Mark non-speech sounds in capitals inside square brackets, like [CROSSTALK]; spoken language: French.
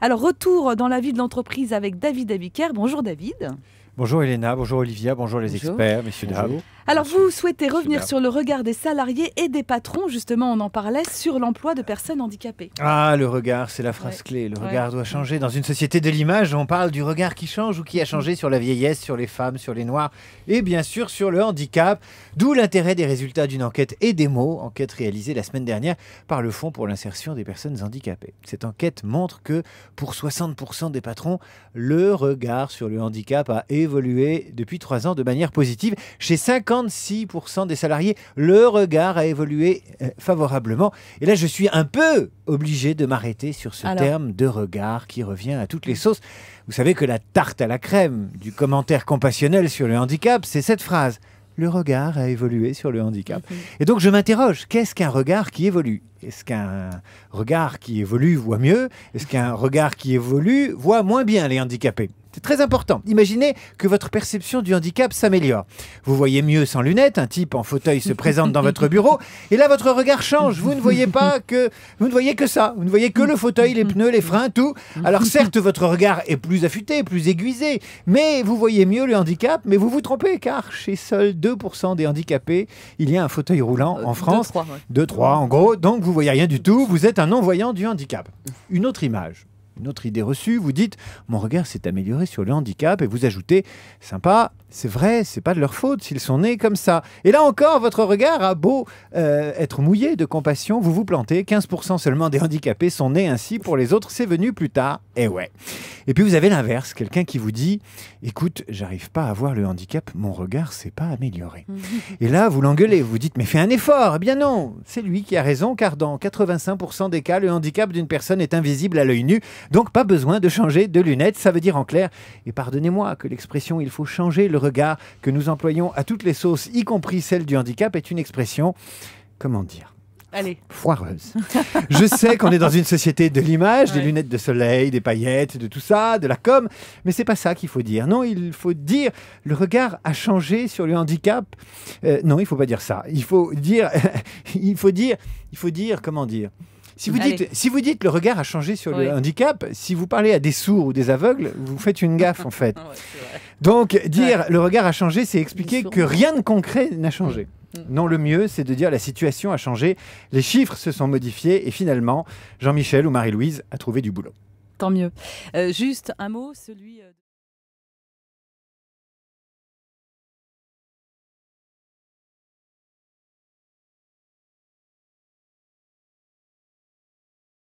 Alors, retour dans la vie de l'entreprise avec David Abiker. Bonjour David. Bonjour Elena, bonjour Olivia, bonjour les experts, messieurs, dames. Alors vous souhaitez revenir sur le regard des salariés et des patrons, justement on en parlait, sur l'emploi de personnes handicapées. Ah, le regard, c'est la phrase clé, le regard doit changer. Dans une société de l'image, on parle du regard qui change ou qui a mm. changé sur la vieillesse, sur les femmes, sur les noirs et bien sûr sur le handicap, d'où l'intérêt des résultats d'une enquête et des mots, enquête réalisée la semaine dernière par le Fonds pour l'insertion des personnes handicapées. Cette enquête montre que pour 60% des patrons, le regard sur le handicap a évolué évolué depuis trois ans de manière positive. Chez 56% des salariés, le regard a évolué euh, favorablement. Et là, je suis un peu obligé de m'arrêter sur ce terme de regard qui revient à toutes les sauces. Vous savez que la tarte à la crème du commentaire compassionnel sur le handicap, c'est cette phrase le regard a évolué sur le handicap. Mhm. Et donc je m'interroge, qu'est-ce qu'un regard qui évolue Est-ce qu'un regard qui évolue voit mieux Est-ce qu'un regard qui évolue voit moins bien les handicapés c'est très important. Imaginez que votre perception du handicap s'améliore. Vous voyez mieux sans lunettes, un type en fauteuil se présente dans votre bureau, et là votre regard change. Vous ne voyez pas que vous ne voyez que ça. Vous ne voyez que le fauteuil, les pneus, les freins, tout. Alors certes, votre regard est plus affûté, plus aiguisé, mais vous voyez mieux le handicap, mais vous vous trompez car chez seuls 2% des handicapés, il y a un fauteuil roulant euh, en France. 2-3 en gros. Donc vous voyez rien du tout, vous êtes un non-voyant du handicap. Une autre image une autre idée reçue, vous dites mon regard s'est amélioré sur le handicap et vous ajoutez sympa, c'est vrai, c'est pas de leur faute s'ils sont nés comme ça. Et là encore, votre regard a beau euh, être mouillé de compassion, vous vous plantez. 15% seulement des handicapés sont nés ainsi, pour les autres, c'est venu plus tard. Et eh ouais. Et puis vous avez l'inverse, quelqu'un qui vous dit "Écoute, j'arrive pas à voir le handicap, mon regard s'est pas amélioré." [LAUGHS] Et là, vous l'engueulez, vous dites "Mais fais un effort." Eh bien non, c'est lui qui a raison car dans 85% des cas, le handicap d'une personne est invisible à l'œil nu, donc pas besoin de changer de lunettes, ça veut dire en clair et pardonnez-moi que l'expression "il faut changer le regard" que nous employons à toutes les sauces, y compris celle du handicap, est une expression comment dire Allez. Foireuse. Je sais qu'on est dans une société de l'image, des lunettes de soleil, des paillettes, de tout ça, de la com, mais c'est pas ça qu'il faut dire. Non, il faut dire le regard a changé sur le handicap. Euh, non, il faut pas dire ça. Il faut dire, [LAUGHS] il faut dire, il faut dire, comment dire si vous, dites, si vous dites le regard a changé sur le handicap, si vous parlez à des sourds ou des aveugles, vous faites une gaffe en [LAUGHS] fait. Donc dire le regard a changé, c'est expliquer que rien de concret n'a changé. Non, le mieux, c'est de dire la situation a changé, les chiffres se sont modifiés et finalement, Jean-Michel ou Marie-Louise a trouvé du boulot. Tant mieux. Euh, juste un mot, celui... Euh,